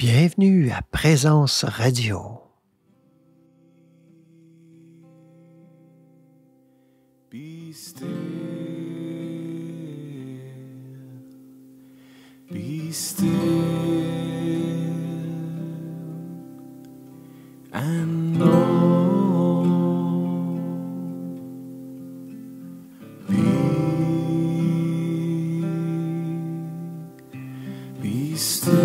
Bienvenue à Présence Radio. Be still. Be still. And be still.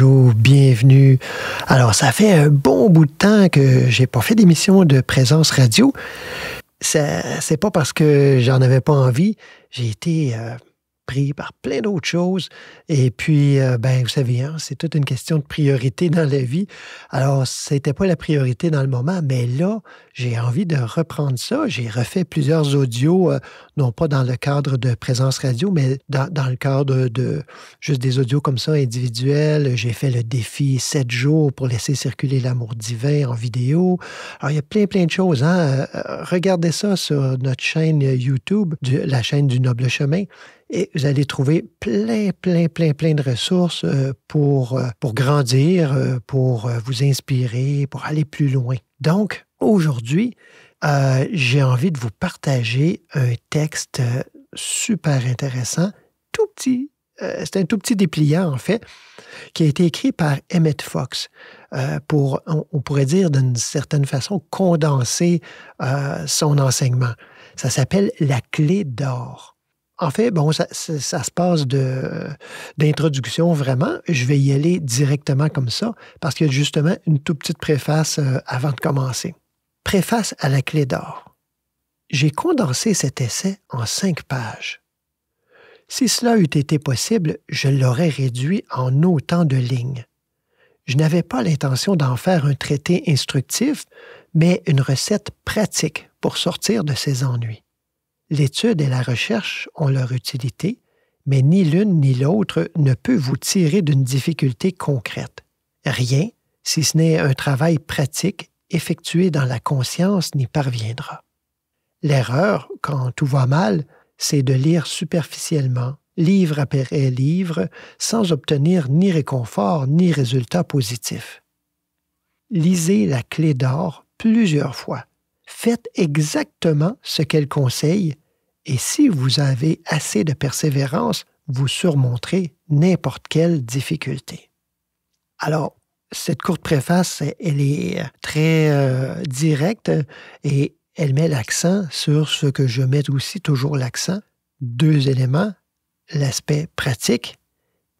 bonjour, bienvenue. Alors, ça fait un bon bout de temps que j'ai pas fait d'émission de présence radio. C'est pas parce que j'en avais pas envie. J'ai été euh, pris par plein d'autres choses. Et puis, euh, ben, vous savez, hein, c'est toute une question de priorité dans la vie. Alors, ce n'était pas la priorité dans le moment, mais là, j'ai envie de reprendre ça. J'ai refait plusieurs audios, euh, non pas dans le cadre de Présence Radio, mais dans, le cadre de juste des audios comme ça, individuels. J'ai fait le défi 7 jours pour laisser circuler l'amour divin en vidéo. Alors, il y a plein, plein de choses. Hein. Euh, regardez ça sur notre chaîne YouTube, la chaîne du Noble Chemin. Et vous allez trouver plein, plein, plein, plein de ressources euh, pour, euh, pour grandir, euh, pour vous inspirer, pour aller plus loin. Donc, aujourd'hui, j'ai envie de vous partager un texte super intéressant, tout petit. c'est un tout petit dépliant, en fait, qui a été écrit par Emmett Fox pour, on, pourrait dire d'une certaine façon, condenser son enseignement. Ça s'appelle La clé d'or. En fait, bon, ça, se passe d'introduction vraiment. Je vais y aller directement comme ça parce qu'il y a justement une toute petite préface euh, avant de commencer. Préface à la clé d'or. J'ai condensé cet essai en cinq pages. Si cela eût été possible, je l'aurais réduit en autant de lignes. Je n'avais pas l'intention d'en faire un traité instructif, mais une recette pratique pour sortir de ces ennuis. L'étude et la recherche ont leur utilité, mais ni l'une ni l'autre ne peut vous tirer d'une difficulté concrète. Rien, si ce n'est un travail pratique effectué dans la conscience, n'y parviendra. L'erreur, quand tout va mal, c'est de lire superficiellement, livre après livre, sans obtenir ni réconfort ni résultat positif. Lisez la clé d'or plusieurs fois. Faites exactement ce qu'elle conseille et si vous avez assez de persévérance, vous surmonterez n'importe quelle difficulté. Alors, cette courte préface, elle est euh, très euh, directe et elle met l'accent sur ce que je mets aussi toujours l'accent, deux éléments, l'aspect pratique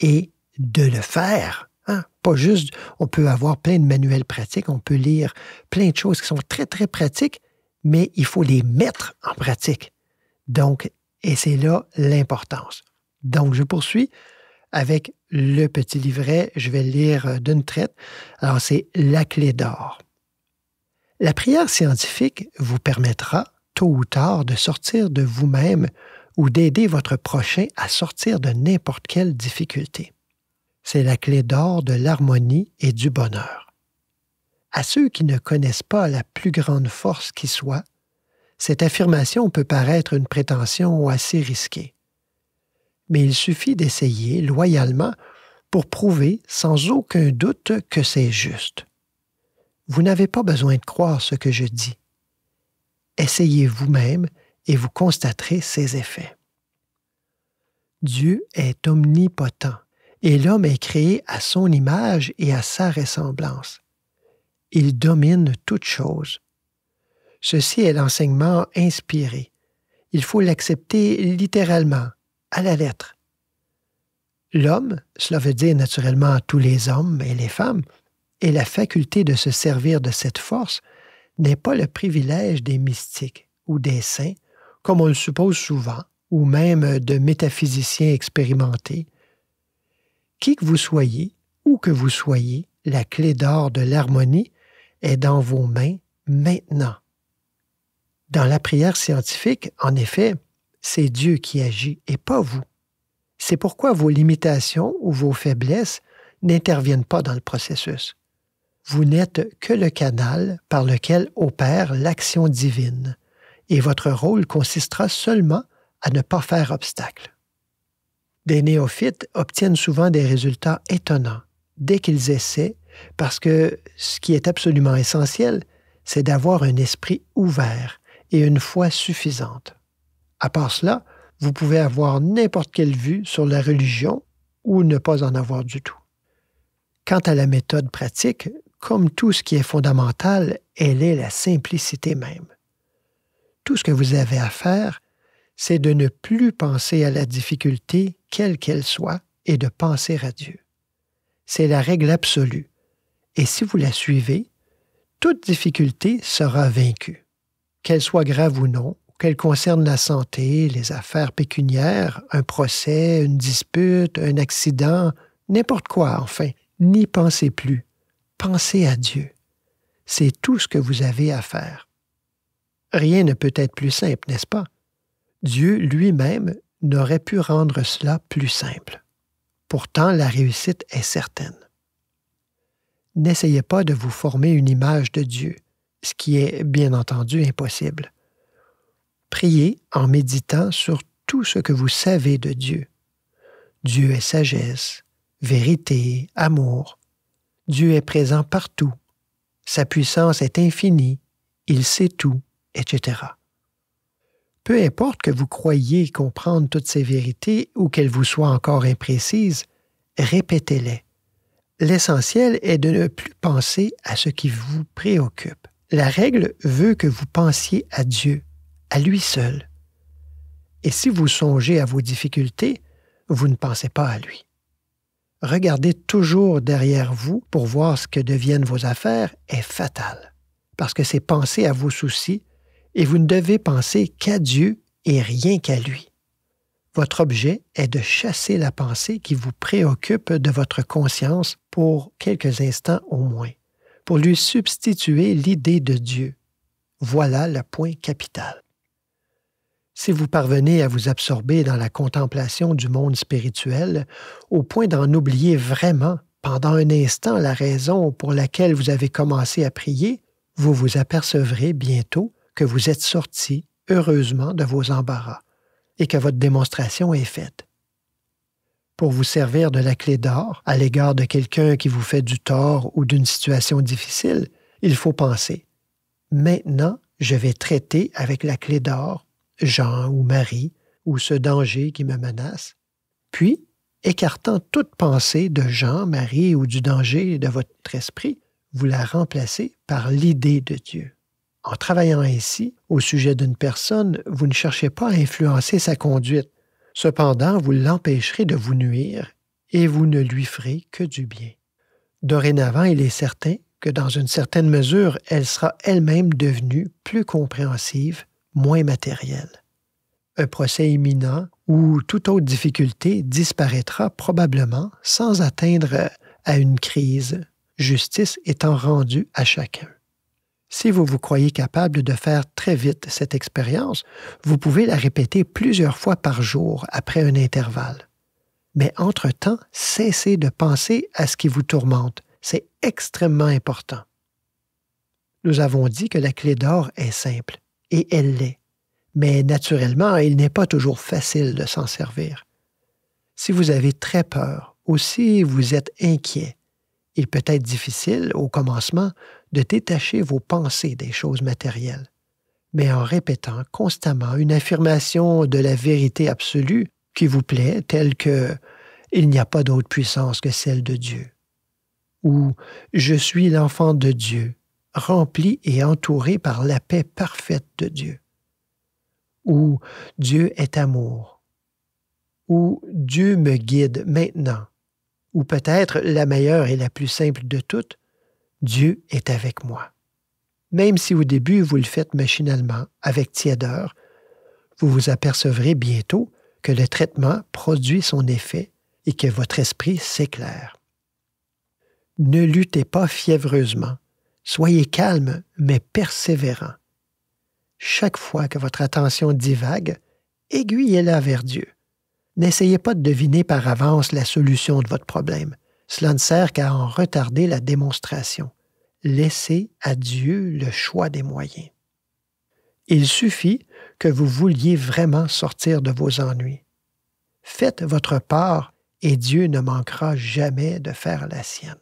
et de le faire. Hein. Pas juste, on peut avoir plein de manuels pratiques, on peut lire plein de choses qui sont très, très pratiques, mais il faut les mettre en pratique. Donc, et c'est là l'importance. Donc, je poursuis avec le petit livret. Je vais lire euh, d'une traite. Alors, c'est La clé d'or. La prière scientifique vous permettra, tôt ou tard, de sortir de vous-même ou d'aider votre prochain à sortir de n'importe quelle difficulté. C'est la clé d'or de l'harmonie et du bonheur. À ceux qui ne connaissent pas la plus grande force qui soit, cette affirmation peut paraître une prétention assez risquée. Mais il suffit d'essayer loyalement pour prouver sans aucun doute que c'est juste. Vous n'avez pas besoin de croire ce que je dis. Essayez vous-même et vous constaterez ses effets. Dieu est omnipotent et l'homme est créé à son image et à sa ressemblance. Il domine toute chose. Ceci est l'enseignement inspiré. Il faut l'accepter littéralement, à la lettre. L'homme, cela veut dire naturellement tous les hommes et les femmes, et la faculté de se servir de cette force n'est pas le privilège des mystiques ou des saints, comme on le suppose souvent, ou même de métaphysiciens expérimentés. Qui que vous soyez, où que vous soyez, la clé d'or de l'harmonie est dans vos mains maintenant. Dans la prière scientifique, en effet, c'est Dieu qui agit et pas vous. C'est pourquoi vos limitations ou vos faiblesses n'interviennent pas dans le processus. Vous n'êtes que le canal par lequel opère l'action divine, et votre rôle consistera seulement à ne pas faire obstacle. Des néophytes obtiennent souvent des résultats étonnants dès qu'ils essaient, parce que ce qui est absolument essentiel, c'est d'avoir un esprit ouvert et une foi suffisante. À part cela, vous pouvez avoir n'importe quelle vue sur la religion ou ne pas en avoir du tout. Quant à la méthode pratique, comme tout ce qui est fondamental, elle est la simplicité même. Tout ce que vous avez à faire, c'est de ne plus penser à la difficulté, quelle qu'elle soit, et de penser à Dieu. C'est la règle absolue, et si vous la suivez, toute difficulté sera vaincue qu'elle soit grave ou non, qu'elle concerne la santé, les affaires pécuniaires, un procès, une dispute, un accident, n'importe quoi, enfin, n'y pensez plus. Pensez à Dieu. C'est tout ce que vous avez à faire. Rien ne peut être plus simple, n'est-ce pas? Dieu lui-même n'aurait pu rendre cela plus simple. Pourtant, la réussite est certaine. N'essayez pas de vous former une image de Dieu ce qui est bien entendu impossible. Priez en méditant sur tout ce que vous savez de Dieu. Dieu est sagesse, vérité, amour. Dieu est présent partout. Sa puissance est infinie. Il sait tout, etc. Peu importe que vous croyiez comprendre toutes ces vérités ou qu'elles vous soient encore imprécises, répétez-les. L'essentiel est de ne plus penser à ce qui vous préoccupe. La règle veut que vous pensiez à Dieu, à lui seul. Et si vous songez à vos difficultés, vous ne pensez pas à lui. Regarder toujours derrière vous pour voir ce que deviennent vos affaires est fatal, parce que c'est penser à vos soucis, et vous ne devez penser qu'à Dieu et rien qu'à lui. Votre objet est de chasser la pensée qui vous préoccupe de votre conscience pour quelques instants au moins pour lui substituer l'idée de Dieu. Voilà le point capital. Si vous parvenez à vous absorber dans la contemplation du monde spirituel, au point d'en oublier vraiment pendant un instant la raison pour laquelle vous avez commencé à prier, vous vous apercevrez bientôt que vous êtes sorti heureusement de vos embarras et que votre démonstration est faite pour vous servir de la clé d'or à l'égard de quelqu'un qui vous fait du tort ou d'une situation difficile, il faut penser Maintenant, je vais traiter avec la clé d'or Jean ou Marie ou ce danger qui me menace. Puis, écartant toute pensée de Jean, Marie ou du danger de votre esprit, vous la remplacez par l'idée de Dieu. En travaillant ainsi au sujet d'une personne, vous ne cherchez pas à influencer sa conduite, Cependant, vous l'empêcherez de vous nuire et vous ne lui ferez que du bien. Dorénavant, il est certain que dans une certaine mesure, elle sera elle-même devenue plus compréhensive, moins matérielle. Un procès imminent ou toute autre difficulté disparaîtra probablement sans atteindre à une crise, justice étant rendue à chacun. Si vous vous croyez capable de faire très vite cette expérience, vous pouvez la répéter plusieurs fois par jour après un intervalle. Mais entre-temps, cessez de penser à ce qui vous tourmente. C'est extrêmement important. Nous avons dit que la clé d'or est simple, et elle l'est. Mais naturellement, il n'est pas toujours facile de s'en servir. Si vous avez très peur ou si vous êtes inquiet, il peut être difficile, au commencement, de détacher vos pensées des choses matérielles, mais en répétant constamment une affirmation de la vérité absolue qui vous plaît, telle que Il n'y a pas d'autre puissance que celle de Dieu, ou Je suis l'enfant de Dieu, rempli et entouré par la paix parfaite de Dieu, ou Dieu est amour, ou Dieu me guide maintenant, ou peut-être la meilleure et la plus simple de toutes, Dieu est avec moi. Même si au début vous le faites machinalement, avec tiédeur, vous vous apercevrez bientôt que le traitement produit son effet et que votre esprit s'éclaire. Ne luttez pas fiévreusement. Soyez calme, mais persévérant. Chaque fois que votre attention divague, aiguillez-la vers Dieu. N'essayez pas de deviner par avance la solution de votre problème. Cela ne sert qu'à en retarder la démonstration. Laissez à Dieu le choix des moyens. Il suffit que vous vouliez vraiment sortir de vos ennuis. Faites votre part et Dieu ne manquera jamais de faire la sienne.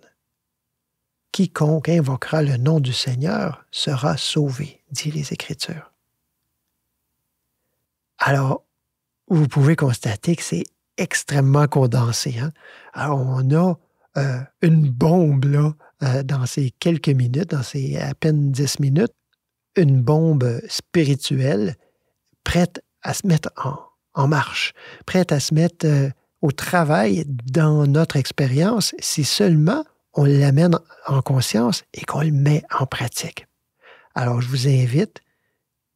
Quiconque invoquera le nom du Seigneur sera sauvé, dit les Écritures. Alors, vous pouvez constater que c'est extrêmement condensé. Hein? Alors, on a euh, une bombe là, euh, dans ces quelques minutes, dans ces à peine dix minutes, une bombe spirituelle prête à se mettre en, marche, prête à se mettre euh, au travail dans notre expérience si seulement on l'amène en conscience et qu'on le met en pratique. Alors je vous invite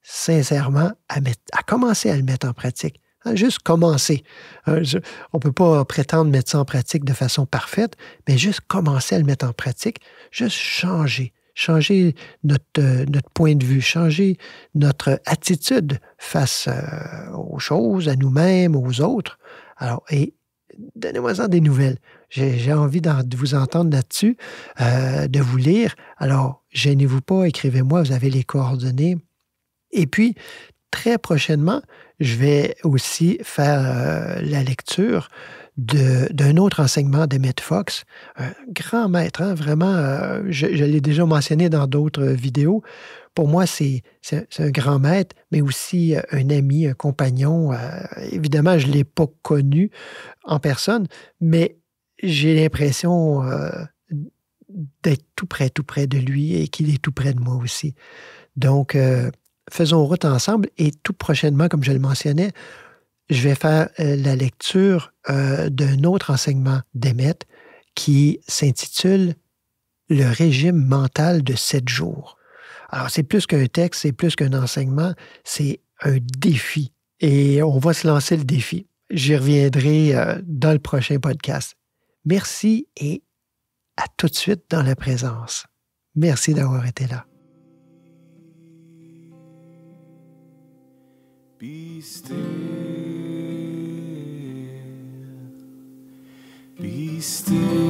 sincèrement à, à commencer à le mettre en pratique. Hein, juste commencer. Hein, on ne peut pas prétendre mettre ça en pratique de façon parfaite, mais juste commencer à le mettre en pratique, juste changer, changer notre, euh, point de vue, changer notre attitude face euh, aux choses, à nous-mêmes, aux autres. Alors, et donnez-moi-en des nouvelles. J'ai envie de vous entendre là-dessus, euh, de vous lire. Alors, gênez-vous pas, écrivez-moi, vous avez les coordonnées. Et puis, très prochainement, je vais aussi faire euh, la lecture d'un autre enseignement d'Emmett Fox, un grand maître, hein, vraiment, euh, je, l'ai déjà mentionné dans d'autres vidéos. Pour moi, c'est un grand maître, mais aussi euh, un ami, un compagnon. évidemment, je ne l'ai pas connu en personne, mais j'ai l'impression d'être tout près, tout près de lui et qu'il est tout près de moi aussi. Donc, faisons route ensemble et tout prochainement, comme je le mentionnais, je vais faire euh, la lecture euh, d'un autre enseignement d'Emmet qui s'intitule Le régime mental de sept jours. Alors, c'est plus qu'un texte, c'est plus qu'un enseignement, c'est un défi. Et on va se lancer le défi. J'y reviendrai euh, dans le prochain podcast. Merci et à tout de suite dans la présence. Merci d'avoir été là. Be still, be still.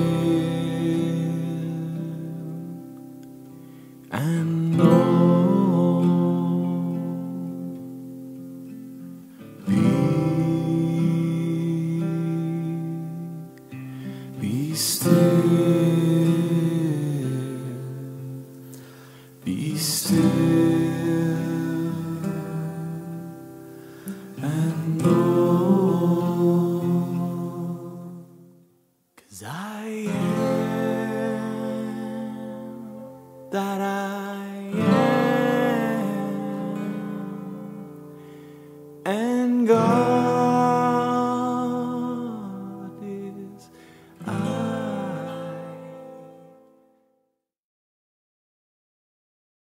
and